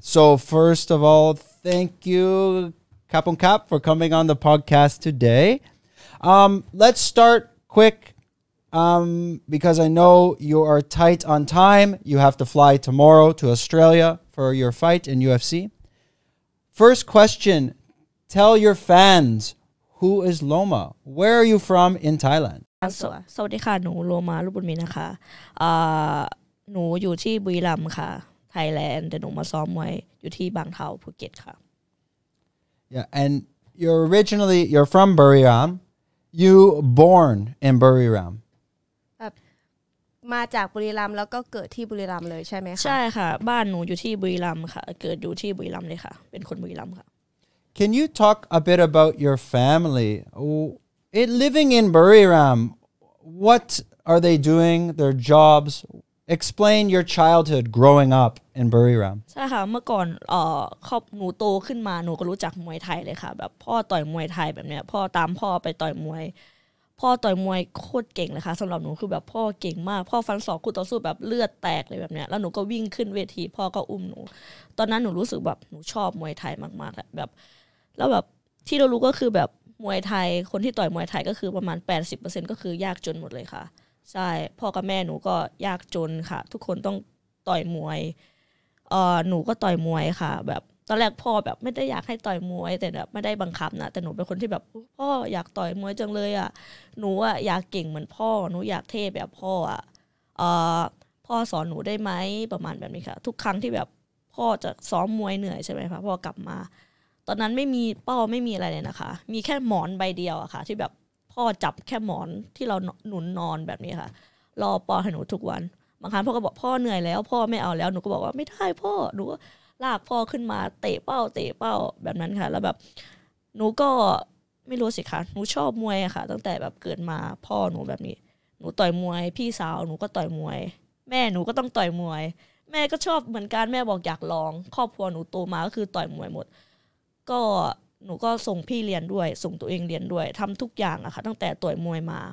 So, first of all, thank you, Cap on Cap, for coming on the podcast today. Um, let's start quick um, because I know you are tight on time. You have to fly tomorrow to Australia for your fight in UFC. First question Tell your fans who is Loma? Where are you from in Thailand? Uh, สวัสดีค่ะหนูโลมาลูกบุญมีนะคะหนูอยู่ที่บุรีรัมย์ค่ะไทยแลนด์แต่หนูมาซ้อมมวยอยู่ที่บางเทาภูเก็ตค่ะ Yeah, and you're originally you're from Buriram. You born in Buriram. มาจากบุรีรัมย์แล้วก็เกิดที่บุรีรัมย์เลยใช่ไหมคะใช่ค่ะบ้านหนูอยู่ที่บุรีรัมย์ค่ะเกิดอยู่ที่บุรีรัมย์เลยค่ะเป็นคนบุรีรัมย์ค่ะ Can you talk a bit about your family? It living in Buriram, what are they doing? Their jobs? explain your childhood growing up in Buriram ใช่ค่ะ เมื่อก่อนเอ่อครอบหนูโตขึ้นมา หนูก็รู้จักมวยไทยเลยค่ะ แบบพ่อต่อยมวยไทยแบบเนี้ย พ่อตามพ่อไปต่อยมวย พ่อต่อยมวยโคตรเก่งเลยค่ะสำหรับหนูคือแบบพ่อเก่งมาก พ่อฟันศอกคู่ต่อสู้แบบเลือดแตกเลยแบบเนี้ย แล้วหนูก็วิ่งขึ้นเวทีพ่อก็อุ้มหนู ตอนนั้นหนูรู้สึกแบบหนูชอบมวยไทยมากๆแแบบ แล้วแบบที่เรารู้ก็คือแบบมวยไทย คนที่ต่อยมวยไทยก็คือประมาณ80%ก็คือ ยากจนหมดเลยค่ะใช่พ่อกับแม่หนูก็ยากจนค่ะ ทุกคนต้องต่อยมวยเออหนูก็ต่อยมวยค่ะ แบบตอนแรกพ่อแบบไม่ได้อยากให้ต่อยมวยแต่แบบไม่ได้บังคับนะแต่หนูเป็นคนที่แบบพ่ออยากต่อยมวยจังเลยอ่ะหนูอ่ะอยากเก่งเหมือนพ่อ หนูอยากเท่แบบพ่ออ่ะเออพ่อสอนหนูได้ไหมประมาณแบบนี้ค่ะ ทุกครั้งที่แบบพ่อจะซ้อมมวยเหนื่อยใช่ไหมคะพ่อกลับมา ตอนนั้นไม่มีเป้าไม่มีอะไรเลยนะคะ มีแค่หมอนใบเดียวอะค่ะที่แบบพ่อจับแค่หมอนที่เราหนุนนอนแบบนี้ค่ะรอปอให้หนูทุกวันบางครั้งพ่อก็บอกพ่อเหนื่อยแล้ว พ่อไม่เอาแล้วหนูก็บอกว่าไม่ได้พ่อหนูลากพ่อขึ้นมาเตะเป้าเตะเป้าแบบนั้นค่ะ แล้วแบบหนูก็ไม่รู้สิคะหนูชอบมวยค่ะ ตั้งแต่แบบเกิดมาพ่อหนูแบบนี้ หนูต่อยมวย พี่สาวหนูก็ต่อยมวย แม่หนูก็ต้องต่อยมวย แม่ก็ชอบเหมือนกันแม่บอกอยากลองครอบครัวหนูโตมาก็คือต่อยมวยหมด ก็หนูก็ส่งพี่เรียนด้วยส่งตัวเองเรียนด้วย ทำทุกอย่างอะค่ะตั้งแต่ต่อยมวยมา